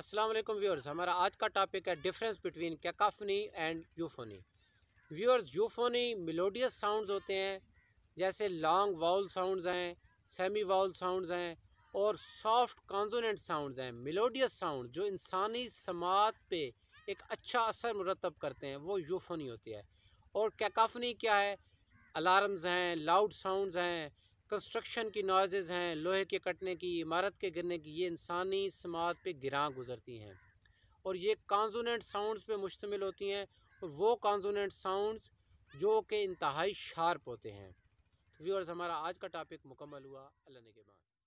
अस्सलाम वालेकुम व्यूअर्स हमारा आज का टॉपिक है difference between cacophony and euphony viewers euphony melodious sounds होते हैं जैसे लॉन्ग वाउल साउंड्स हैं सेमी वाउल साउंड्स हैं और सॉफ्ट कॉन्जोनेंट साउंड्स हैं मेलोडियस साउंड जो इंसानी समात पे एक अच्छा असर मुरतब करते हैं वो यूफोनी होती है और कैकाफनी क्या है अलार्म्स हैं लाउड साउंड्स हैं कंस्ट्रक्शन की नॉइज़ हैं लोहे के कटने की इमारत के गिरने की ये इंसानी समात पे गिरा गुजरती हैं और ये कॉन्जोनेंट साउंड्स पे मुश्तमिल होती हैं और वो कॉन्जोनेंट साउंड्स जो कि इंतहाई शार्प होते हैं तो व्यूअर्स हमारा आज का टॉपिक मुकम्मल हुआ अल्लाह के बाद